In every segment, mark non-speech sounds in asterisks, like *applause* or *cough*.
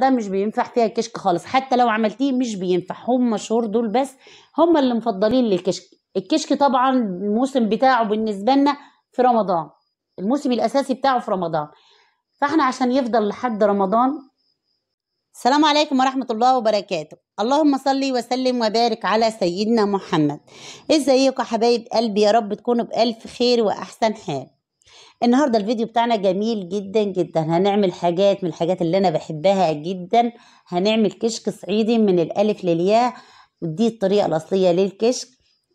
ده مش بينفع فيها الكشك خالص حتى لو عملتيه مش بينفع هم شهور دول بس هم اللي مفضلين للكشك الكشك طبعا الموسم بتاعه بالنسبه لنا في رمضان الموسم الاساسي بتاعه في رمضان فاحنا عشان يفضل لحد رمضان السلام عليكم ورحمة الله وبركاته اللهم صلي وسلم وبارك على سيدنا محمد ازيكم حبايب قلبي يا رب تكونوا بألف خير وأحسن حال النهارده الفيديو بتاعنا جميل جدا جدا هنعمل حاجات من الحاجات اللي انا بحبها جدا هنعمل كشك صعيدي من الالف للياء ودي الطريقه الاصليه للكشك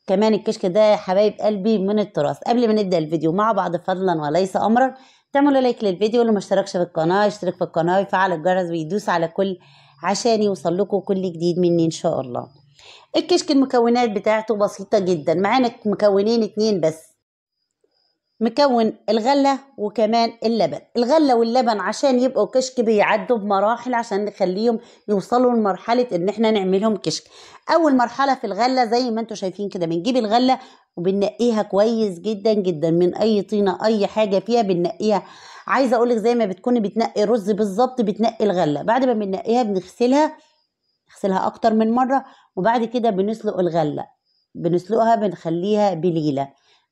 كمان الكشك ده يا حبايب قلبي من التراث قبل ما نبدا الفيديو مع بعض فضلا وليس امرا تعملوا لايك للفيديو اللي مشتركش في القناه يشترك في القناه ويفعل الجرس ويدوس على كل عشان يوصل لكم كل جديد مني ان شاء الله الكشك المكونات بتاعته بسيطه جدا معانا مكونين اتنين بس مكون الغله وكمان اللبن الغله واللبن عشان يبقوا كشك بيعدوا بمراحل عشان نخليهم يوصلوا لمرحله ان احنا نعملهم كشك اول مرحله في الغله زي ما انتم شايفين كده بنجيب الغله وبننقيها كويس جدا جدا من اي طينه اي حاجه فيها بننقيها عايزه اقولك زي ما بتكوني بتنقي رز بالظبط بتنقي الغله بعد ما بننقيها بنغسلها نغسلها اكتر من مره وبعد كده بنسلق الغله بنسلقها بنخليها بليله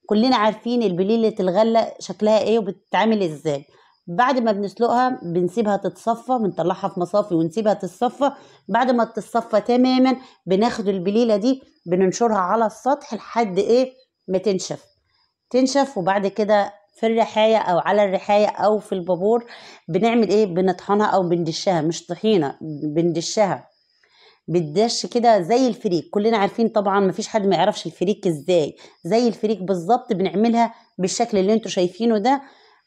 كلنا عارفين البليله الغله شكلها ايه وبتتعمل ازاي بعد ما بنسلقها بنسيبها تتصفى بنطلعها في مصافي ونسيبها تتصفى بعد ما تتصفى تماما بناخد البليله دي بننشرها على السطح لحد ايه ما تنشف تنشف وبعد كده في الرحايه او على الرحايه او في البابور بنعمل ايه بنطحنها او بندشها مش طحينه بندشها بالدش كده زي الفريك كلنا عارفين طبعا مفيش حد ما يعرفش الفريك ازاي زي الفريك بالظبط بنعملها بالشكل اللي انتوا شايفينه ده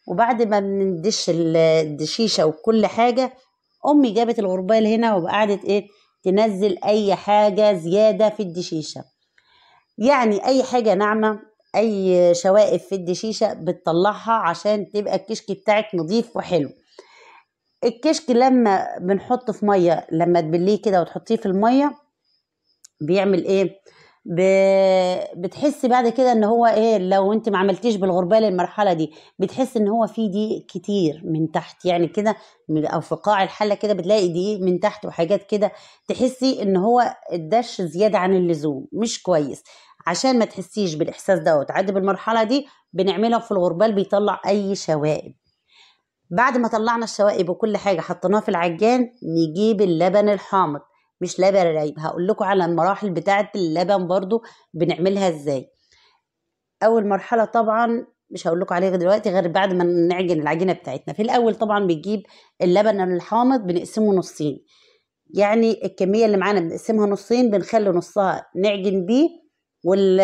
وبعد ما بندش الدشيشه وكل حاجه امي جابت الغربال هنا وقعدت ايه تنزل اي حاجه زياده في الدشيشه يعني اي حاجه ناعمه اي شوائب في الدشيشه بتطلعها عشان تبقى الكشك بتاعك نظيف وحلو الكشك لما بنحطه في ميه لما تبليه كده وتحطيه في الميه بيعمل ايه ب... بتحسي بعد كده ان هو ايه لو انت ما عملتيش بالغربال المرحله دي بتحس ان هو في دي كتير من تحت يعني كده او في قاع الحله كده بتلاقي دي من تحت وحاجات كده تحسي ان هو الدش زياده عن اللزوم مش كويس عشان ما تحسيش بالاحساس ده وتعدي بالمرحله دي بنعملها في الغربال بيطلع اي شوائب بعد ما طلعنا الشوائب وكل حاجه حطيناه في العجان نجيب اللبن الحامض مش لبن رايب هقول لكم على المراحل بتاعه اللبن برضو بنعملها ازاي اول مرحله طبعا مش هقول لكم عليها دلوقتي غير بعد ما نعجن العجينه بتاعتنا في الاول طبعا بنجيب اللبن الحامض بنقسمه نصين يعني الكميه اللي معانا بنقسمها نصين بنخلي نصها نعجن بيه وال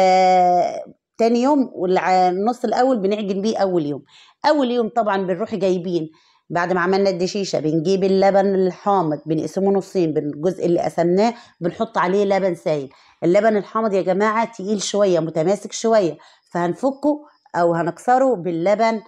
تاني يوم والنص الاول بنعجن بيه اول يوم اول يوم طبعا بنروح جايبين بعد ما عملنا الدشيشه بنجيب اللبن الحامض بنقسمه نصين بالجزء اللي قسمناه بنحط عليه لبن سائل اللبن الحامض يا جماعه تقيل شويه متماسك شويه فهنفكه او هنكسره باللبن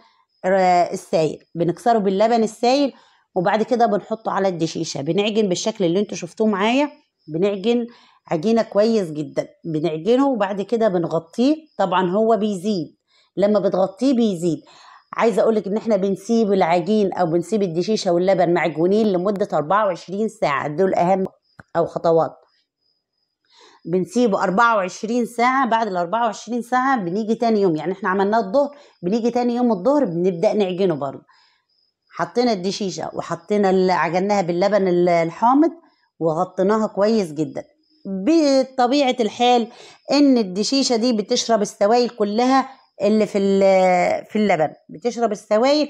آه، السائل بنكسره باللبن السائل وبعد كده بنحطه على الدشيشه بنعجن بالشكل اللي انتوا شفتوه معايا بنعجن عجينه كويس جدا بنعجنه وبعد كده بنغطيه طبعا هو بيزيد لما بتغطيه بيزيد عايزه اقولك ان احنا بنسيب العجين او بنسيب الدشيشه واللبن معجونين لمده 24 ساعه دول اهم او خطوات بنسيبه 24 ساعة بعد ال 24 ساعة بنيجي تاني يوم يعني احنا عملناه الظهر بنيجي تاني يوم الظهر بنبدأ نعجنه برضه حطينا الدشيشة وحطينا عجناها باللبن الحامض وغطيناها كويس جدا بطبيعة الحال ان الدشيشة دي بتشرب السوائل كلها اللي في في اللبن بتشرب السوائل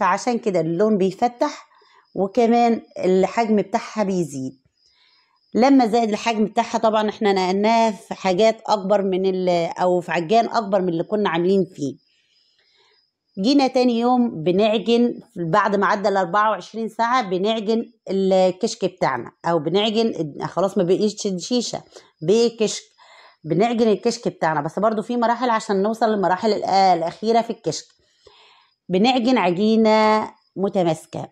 فعشان كده اللون بيفتح وكمان الحجم بتاعها بيزيد لما زاد الحجم بتاعها طبعا احنا نقلناها في حاجات اكبر من او في عجان اكبر من اللي كنا عاملين فيه جينا تاني يوم بنعجن بعد ما عدى ال 24 ساعه بنعجن الكشك بتاعنا او بنعجن خلاص ما بقيتش شيشه بكشك بنعجن الكشك بتاعنا بس برضو في مراحل عشان نوصل للمراحل الاخيره في الكشك بنعجن عجينه متماسكه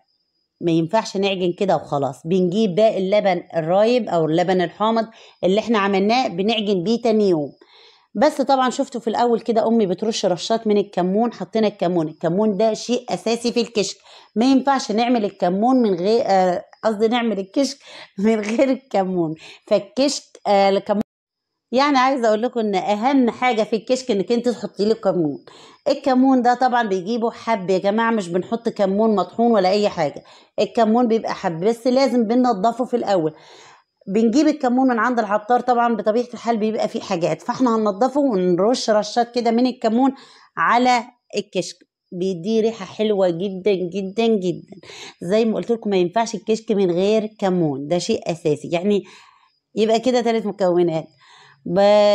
ما ينفعش نعجن كده وخلاص بنجيب باقي اللبن الرايب او اللبن الحامض اللي احنا عملناه بنعجن بيه تاني يوم بس طبعا شفتوا في الاول كده امي بترش رشات من الكمون حطينا الكمون الكمون ده شيء اساسي في الكشك ما ينفعش نعمل الكمون من غير آه، قصدي نعمل الكشك *laughs* من غير الكمون فالكشك آه الكمون يعني عايزه اقول لكم ان اهم حاجه في الكشك انك انت تحطي له كمون الكمون ده طبعا بيجيبه حب يا جماعه مش بنحط كمون مطحون ولا اي حاجه الكمون بيبقى حب بس لازم بننضفه في الاول بنجيب الكمون من عند العطار طبعا بطبيعه الحال بيبقى فيه حاجات فاحنا هننضفه ونرش رشات كده من الكمون على الكشك بيديه ريحه حلوه جدا جدا جدا زي ما قلت لكم ما ينفعش الكشك من غير كمون ده شيء اساسي يعني يبقى كده ثلاث مكونات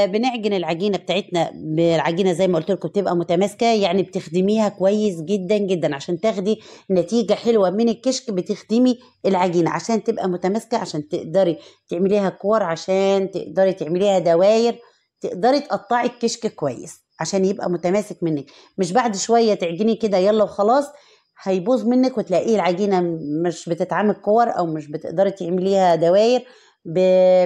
بنعجن العجينه بتاعتنا العجينه زي ما قلت لكم بتبقى متماسكه يعني بتخدميها كويس جدا جدا عشان تاخدي نتيجه حلوه من الكشك بتخدمي العجينه عشان تبقى متماسكه عشان تقدري تعمليها كور عشان تقدري تعمليها دواير تقدري تقطعي الكشك كويس عشان يبقى متماسك منك مش بعد شويه تعجني كده يلا وخلاص هيبوظ منك وتلاقيه العجينه مش بتتعمل كور او مش بتقدري تعمليها دواير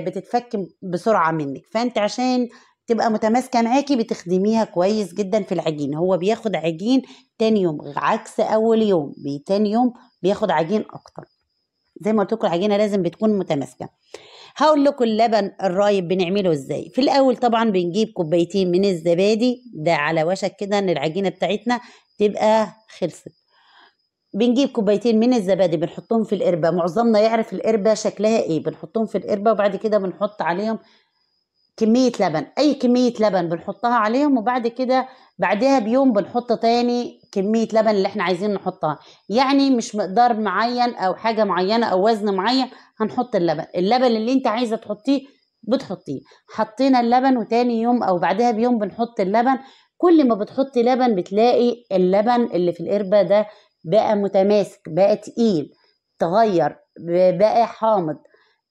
بتتفك بسرعه منك فانت عشان تبقى متماسكه معاكي بتخدميها كويس جدا في العجين هو بياخد عجين تاني يوم عكس اول يوم تاني يوم بياخد عجين اكتر زي ما قلت لكم العجينه لازم بتكون متماسكه هقول لكم اللبن الرايب بنعمله ازاي في الاول طبعا بنجيب كوبايتين من الزبادي ده على وشك كده ان العجينه بتاعتنا تبقى خلصت بنجيب كوبايتين من الزبادي بنحطهم في القربة معظمنا يعرف القربة شكلها ايه بنحطهم في القربة وبعد كده بنحط عليهم كمية لبن أي كمية لبن بنحطها عليهم وبعد كده بعدها بيوم بنحط تاني كمية لبن اللي احنا عايزين نحطها يعني مش مقدار معين أو حاجة معينة أو وزن معين هنحط اللبن اللبن اللي انت عايزة تحطيه بتحطيه حطينا اللبن وتاني يوم أو بعدها بيوم بنحط اللبن كل ما بتحطي لبن بتلاقي اللبن اللي في القربة ده بقى متماسك بقى تقيل تغير بقى حامض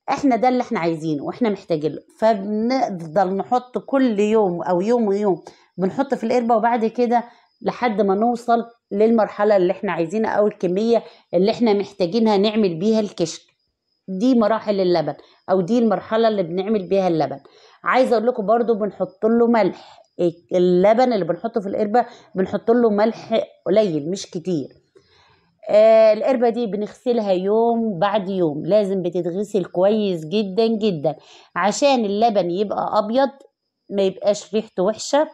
احنا ده اللي احنا عايزينه واحنا محتاجينه فبنفضل نحط كل يوم او يوم ويوم بنحط في القربه وبعد كده لحد ما نوصل للمرحله اللي احنا عايزينها او الكميه اللي احنا محتاجينها نعمل بيها الكشك دي مراحل اللبن او دي المرحله اللي بنعمل بيها اللبن عايزه اقول لكم برضو بنحط له ملح إيه، اللبن اللي بنحطه في القربه بنحط له ملح قليل مش كتير آه القربة دي بنغسلها يوم بعد يوم لازم بتتغسل كويس جدا جدا عشان اللبن يبقى أبيض ما يبقاش ريحته وحشة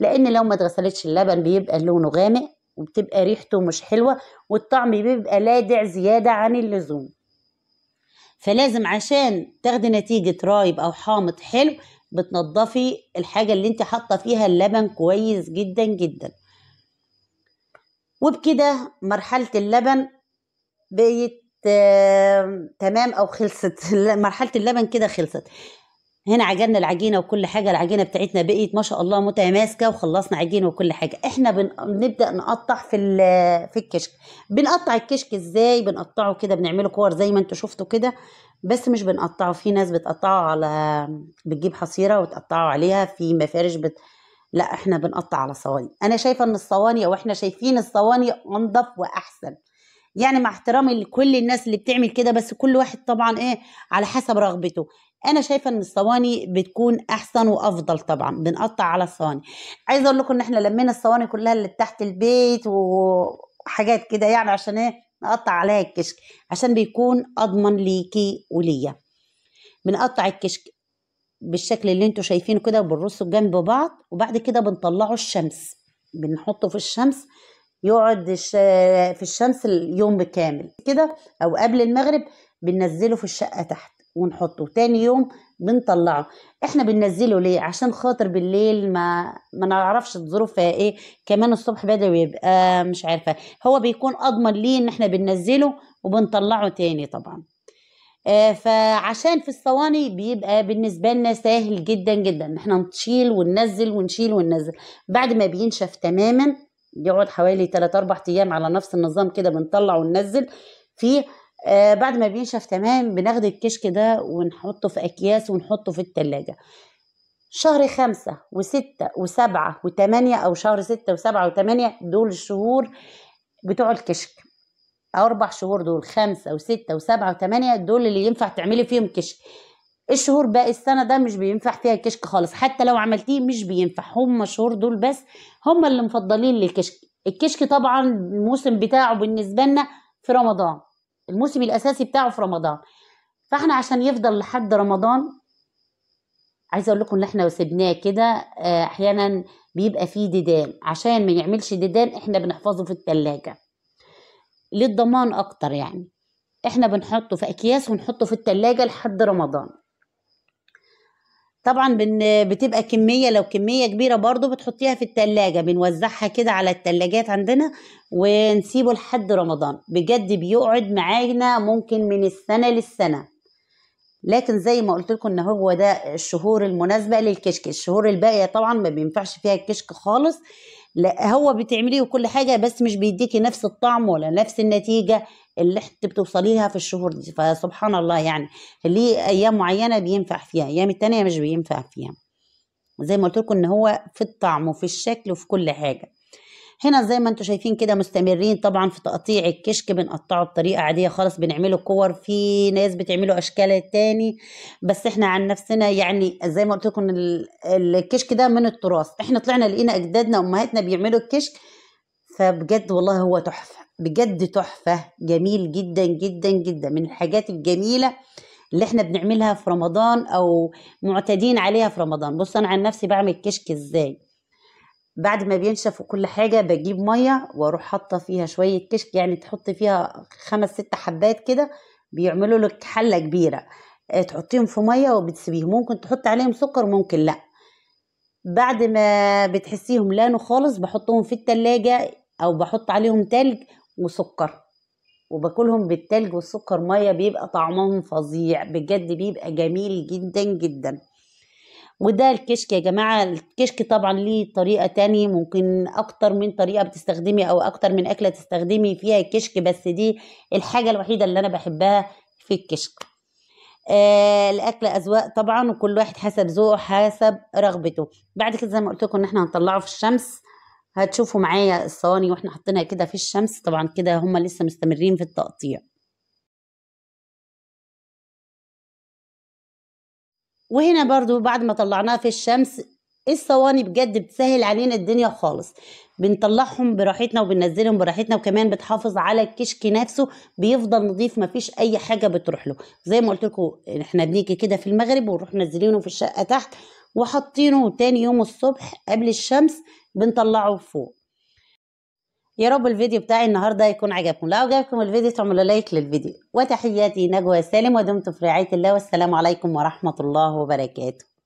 لأن لو ما اتغسلتش اللبن بيبقى لونه غامق وبتبقى ريحته مش حلوة والطعم بيبقى لادع زيادة عن اللزوم فلازم عشان تاخدي نتيجة رايب أو حامض حلو بتنضفي الحاجة اللي انت حاطة فيها اللبن كويس جدا جدا وبكده مرحلة اللبن بقيت تمام او خلصت *laughs* مرحله اللبن كده خلصت هنا عجلنا العجينه وكل حاجه العجينه بتاعتنا بقيت ما شاء الله متماسكه وخلصنا عجينه وكل حاجه احنا بنبدا نقطع في في الكشك بنقطع الكشك ازاي بنقطعه كده بنعمله كور زي ما انتوا شفتوا كده بس مش بنقطعه في ناس بتقطعه على بتجيب حصيره وتقطعه عليها في مفارش بت... لا احنا بنقطع على صواني انا شايفه ان الصواني او احنا شايفين الصواني انضف واحسن يعني مع احترامي لكل الناس اللي بتعمل كده بس كل واحد طبعا ايه على حسب رغبته انا شايفه ان الصواني بتكون احسن وافضل طبعا بنقطع على الصواني عايزه اقول لكم ان احنا لمينا الصواني كلها اللي تحت البيت وحاجات كده يعني عشان ايه نقطع عليها الكشك عشان بيكون اضمن ليكي وليا بنقطع الكشك بالشكل اللي انتوا شايفينه كده وبنرصه جنب بعض وبعد كده بنطلعه الشمس بنحطه في الشمس يقعد في الشمس اليوم بكامل كده او قبل المغرب بننزله في الشقه تحت ونحطه تاني يوم بنطلعه احنا بننزله ليه عشان خاطر بالليل ما ما نعرفش الظروف ايه كمان الصبح بدري ويبقى مش عارفه هو بيكون اضمن ليه ان احنا بننزله وبنطلعه تاني طبعا آه، فعشان في الصواني بيبقى بالنسبة لنا سهل جدا جدا احنا نشيل وننزل ونشيل وننزل بعد ما بينشف تماما يقعد حوالي 3 4 ايام على نفس النظام كده بنطلع وننزل فيه آه بعد ما بينشف تمام بناخد الكشك ده ونحطه في اكياس ونحطه في التلاجة شهر خمسة وستة وسبعة وثمانية أو شهر ستة وسبعة وثمانية دول الشهور بتوع الكشك الاربع اربع شهور دول خمسه وسته وسبعه وثمانيه دول اللي ينفع تعملي فيهم كشك الشهور باقي السنه ده مش بينفع فيها كشك خالص حتى لو عملتيه مش بينفع هم الشهور دول بس هم اللي مفضلين للكشك الكشك طبعا الموسم بتاعه بالنسبه لنا في رمضان الموسم الاساسي بتاعه في رمضان فاحنا عشان يفضل لحد رمضان عايزه اقول لكم ان احنا سيبناه كده آه، احيانا بيبقى فيه ديدان عشان ما يعملش ديدان احنا بنحفظه في التلاجة للضمان اكتر يعني احنا بنحطه في اكياس ونحطه في التلاجة لحد رمضان طبعا بتبقى كمية لو كمية كبيرة برضو بتحطيها في التلاجة بنوزعها كده على التلاجات عندنا ونسيبه لحد رمضان بجد بيقعد معانا ممكن من السنة للسنة لكن زي ما قلت لكم ان هو ده الشهور المناسبة للكشك الشهور الباقية طبعا ما بينفعش فيها الكشك خالص لا هو بتعمليه وكل حاجه بس مش بيديكي نفس الطعم ولا نفس النتيجه اللي انت بتوصليها في الشهور دي فسبحان الله يعني ليه ايام معينه بينفع فيها ايام التانية مش بينفع فيها زي ما قلت لكم ان هو في الطعم وفي الشكل وفي كل حاجه هنا زي ما انتم شايفين كده مستمرين طبعا في تقطيع الكشك بنقطعه بطريقه عاديه خالص بنعمله كور في ناس بتعمله اشكال تاني بس احنا عن نفسنا يعني زي ما قلت لكم الكشك ده من التراث احنا طلعنا لقينا اجدادنا امهاتنا بيعملوا الكشك فبجد والله هو تحفه بجد تحفه جميل جدا جدا جدا من الحاجات الجميله اللي احنا بنعملها في رمضان او معتادين عليها في رمضان بص انا عن نفسي بعمل كشك ازاي بعد ما بينشف وكل حاجة بجيب مية واروح حاطة فيها شوية كشك يعني تحط فيها خمس ست حبات كده بيعملوا لك حلة كبيرة آه، تحطيهم في مية وبتسيبيهم ممكن تحط عليهم سكر ممكن لا بعد ما بتحسيهم لانوا خالص بحطهم في التلاجة او بحط عليهم تلج وسكر وباكلهم بالتلج والسكر مية بيبقى طعمهم فظيع بجد بيبقى جميل جدا جدا وده الكشك يا جماعة الكشك طبعا ليه طريقة تانية ممكن أكتر من طريقة بتستخدمي أو أكتر من أكلة تستخدمي فيها الكشك بس دي الحاجة الوحيدة اللي أنا بحبها في الكشك آه الاكل اذواق طبعا وكل واحد حسب ذوقه حسب رغبته بعد كده زي ما قلت لكم ان احنا هنطلعه في الشمس هتشوفوا معايا الصواني واحنا حاطينها كده في الشمس طبعا كده هما لسه مستمرين في التقطيع وهنا برضو بعد ما طلعناه في الشمس إيه الصواني بجد بتسهل علينا الدنيا خالص بنطلعهم براحتنا وبننزلهم براحتنا وكمان بتحافظ على الكشك نفسه بيفضل نظيف مفيش اي حاجه بتروح له زي ما قلت لكم احنا بنيجي كده في المغرب ونروح نازلينه في الشقه تحت وحاطينه تاني يوم الصبح قبل الشمس بنطلعه فوق يا رب الفيديو بتاعي النهارده يكون عجبكم لو عجبكم الفيديو تعملوا لايك للفيديو وتحياتي نجوى سالم ودمتم في رعايه الله والسلام عليكم ورحمه الله وبركاته